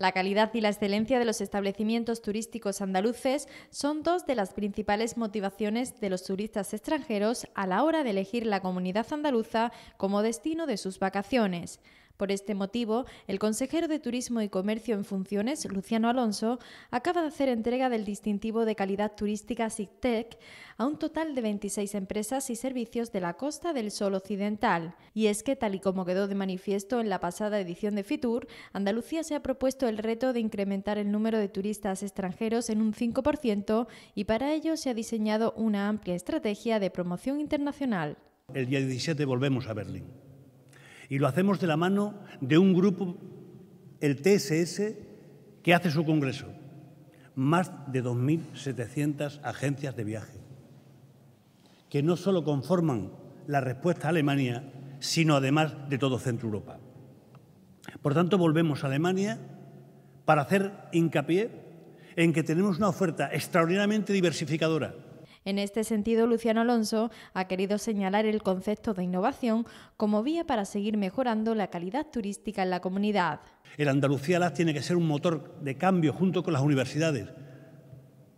La calidad y la excelencia de los establecimientos turísticos andaluces son dos de las principales motivaciones de los turistas extranjeros a la hora de elegir la comunidad andaluza como destino de sus vacaciones. Por este motivo, el consejero de Turismo y Comercio en funciones, Luciano Alonso, acaba de hacer entrega del distintivo de calidad turística SIGTEC a un total de 26 empresas y servicios de la costa del Sol Occidental. Y es que, tal y como quedó de manifiesto en la pasada edición de FITUR, Andalucía se ha propuesto el reto de incrementar el número de turistas extranjeros en un 5% y para ello se ha diseñado una amplia estrategia de promoción internacional. El día 17 volvemos a Berlín y lo hacemos de la mano de un grupo, el TSS, que hace su congreso. Más de 2.700 agencias de viaje, que no solo conforman la respuesta a Alemania, sino además de todo Centro Europa. Por tanto, volvemos a Alemania para hacer hincapié en que tenemos una oferta extraordinariamente diversificadora en este sentido, Luciano Alonso ha querido señalar el concepto de innovación como vía para seguir mejorando la calidad turística en la comunidad. El Andalucía Las tiene que ser un motor de cambio junto con las universidades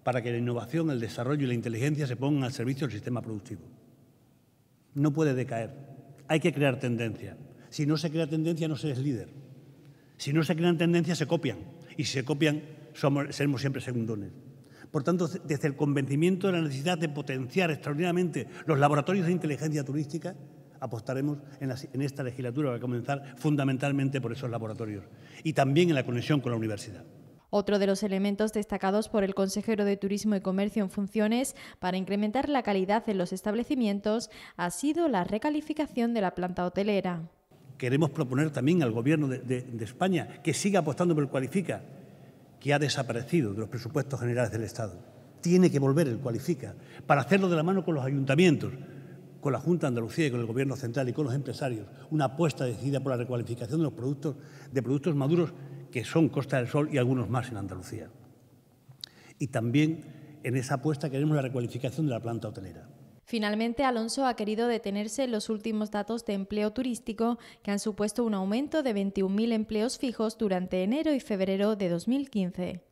para que la innovación, el desarrollo y la inteligencia se pongan al servicio del sistema productivo. No puede decaer. Hay que crear tendencia. Si no se crea tendencia, no se es líder. Si no se crean tendencias, se copian. Y si se copian, seremos siempre segundones. Por tanto, desde el convencimiento de la necesidad de potenciar extraordinariamente los laboratorios de inteligencia turística, apostaremos en, esta legislatura, para comenzar fundamentalmente por esos laboratorios y también en la conexión con la universidad. Otro de los elementos destacados por el consejero de Turismo y Comercio en funciones para incrementar la calidad en los establecimientos ha sido la recalificación de la planta hotelera. Queremos proponer también al Gobierno de, de España que siga apostando por el Cualifica, que ha desaparecido de los presupuestos generales del Estado. Tiene que volver el cualifica para hacerlo de la mano con los ayuntamientos, con la Junta de Andalucía y con el Gobierno Central y con los empresarios. Una apuesta decidida por la recualificación de los productos, de productos maduros que son Costa del Sol y algunos más en Andalucía. Y también en esa apuesta queremos la recualificación de la planta hotelera. Finalmente, Alonso ha querido detenerse en los últimos datos de empleo turístico que han supuesto un aumento de 21.000 empleos fijos durante enero y febrero de 2015.